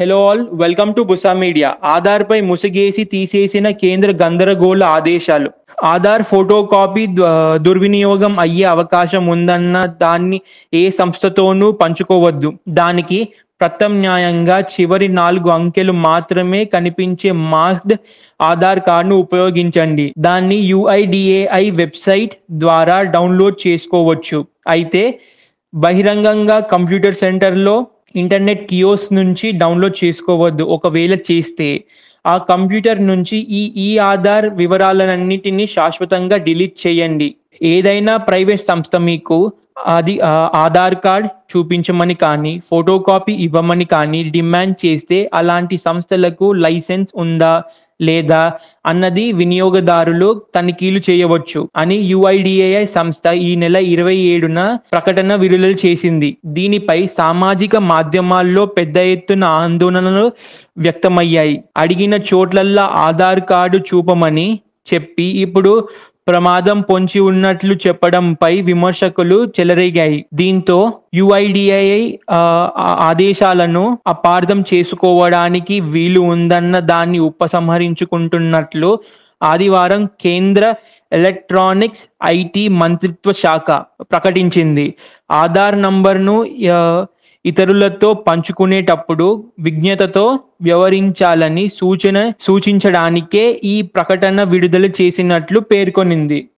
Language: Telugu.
హలో ఆల్ వెల్కమ్ టు బుసా మీడియా ఆధార్పై ముసిగేసి తీసేసిన కేంద్ర గందరగోళ ఆదేశాలు ఆధార్ ఫోటో కాపీ దుర్వినియోగం అయ్యే అవకాశం ఉందన్న దాన్ని ఏ సంస్థతోనూ పంచుకోవద్దు దానికి ప్రత్యామ్నాయంగా చివరి నాలుగు అంకెలు మాత్రమే కనిపించే మాస్క్డ్ ఆధార్ కార్డును ఉపయోగించండి దాన్ని యుఐడిఏఐ వెబ్సైట్ ద్వారా డౌన్లోడ్ చేసుకోవచ్చు అయితే బహిరంగంగా కంప్యూటర్ సెంటర్లో ఇంటర్నెట్ కియోస్ నుంచి డౌన్లోడ్ చేసుకోవద్దు ఒకవేళ చేస్తే ఆ కంప్యూటర్ నుంచి ఈ ఈ ఆధార్ వివరాలన్నిటిని శాశ్వతంగా డిలీట్ చేయండి ఏదైనా ప్రైవేట్ సంస్థ మీకు అది ఆధార్ కార్డ్ చూపించమని కానీ ఫోటో కాపీ ఇవ్వమని కానీ డిమాండ్ చేస్తే అలాంటి సంస్థలకు లైసెన్స్ ఉందా లేదా అన్నది వినియోగదారులు తనిఖీలు చేయవచ్చు అని యుఐడిఏఐ సంస్థ ఈ నెల ఇరవై ఏడున ప్రకటన విడుదల చేసింది దీనిపై సామాజిక మాధ్యమాల్లో పెద్ద ఎత్తున ఆందోళనలు వ్యక్తమయ్యాయి అడిగిన చోట్లల్లా ఆధార్ కార్డు చూపమని చెప్పి ఇప్పుడు ప్రమాదం పొంచి ఉన్నట్లు చెప్పడంపై విమర్శకులు చెలరేగాయి దీంతో యుఐడిఐ ఆదేశాలను అపార్థం చేసుకోవడానికి వీలు ఉందన్న దాన్ని ఉపసంహరించుకుంటున్నట్లు ఆదివారం కేంద్ర ఎలక్ట్రానిక్స్ ఐటీ మంత్రిత్వ శాఖ ప్రకటించింది ఆధార్ నంబర్ను ఇతరులతో పంచుకునేటప్పుడు విజ్ఞతతో వ్యవహరించాలని సూచన సూచించడానికే ఈ ప్రకటన విడుదల చేసినట్లు పేర్కొనింది